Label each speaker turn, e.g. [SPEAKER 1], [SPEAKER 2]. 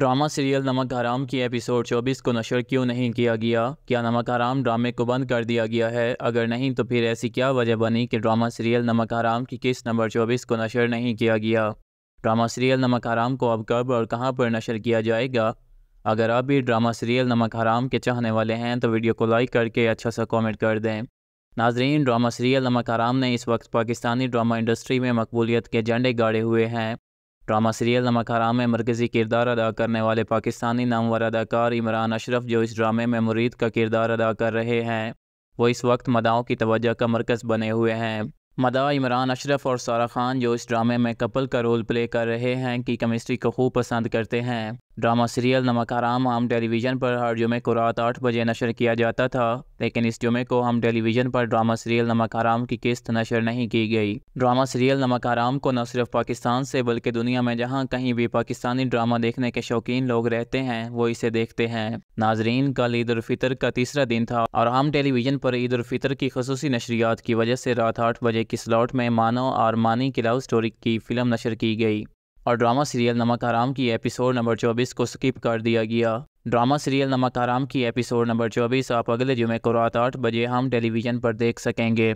[SPEAKER 1] drama serial नमक हराम की एपिसोड 24 को नशर क्यों नहीं किया गया क्या नमक हराम ड्रामे को बंद कर दिया गया है अगर नहीं तो फिर ऐसी क्या वजह बनी कि ड्रामा सीरियल नमक हराम की किस्त नंबर 24 को नशर नहीं किया गया ड्रामा सीरियल नमक हराम को अब कब और कहां पर नशर किया जाएगा अगर आप भी ड्रामा सीरियल नमक हराम के चाहने वाले हैं तो वीडियो को लाइक करके अच्छा सा कॉमेंट कर दें नाजरीन ड्रामा सीरियल नमक हराम ने इस वक्त पाकिस्तानी ड्रामा इंडस्ट्री में मकबूलियत के झंडे गाड़े हुए हैं ड्रामा सीरियल नमक हराम में मरकज़ी किरदार अदा करने वाले पाकिस्तानी नामवर अदाकार इमरान अशरफ जो इस ड्रामे में मुरीद का किरदार अदा कर रहे हैं वो इस वक्त मदाओं की तवज्जो का मरकज़ बने हुए हैं मदा इमरान अशरफ और सारा खान जो इस ड्रामे में कपल का रोल प्ले कर रहे हैं की केमिस्ट्री को खूब पसंद करते हैं ड्रामा सीरियल नमक हराम आम टेलीविज़न पर हर जुमे को रात आठ बजे नशर किया जाता था लेकिन इस जुमे को आम टेलीविज़न पर ड्रामा सीरियल नमक हराम की किस्त नशर नहीं की गई ड्रामा सीरियल नमक हराम को न सिर्फ पाकिस्तान से बल्कि दुनिया में जहां कहीं भी पाकिस्तानी ड्रामा देखने के शौकीन लोग रहते हैं वो इसे देखते हैं नाजरीन कल ईद उलफितर का तीसरा दिन था और आम टेलीविज़न पर ईद उलफितर की खसूसी नशरियात की वजह से रात आठ बजे एक स्लॉट में मानो और मानी की लव स्टोरी की फिल्म नशर की गई और ड्रामा सीरियल नमक हराम की एपिसोड नंबर चौबीस को स्किप कर दिया गया ड्रामा सीरियल नमक हराम की एपिसोड नंबर चौबीस आप अगले जुमे को रात आठ बजे हम टेलीविज़न पर देख सकेंगे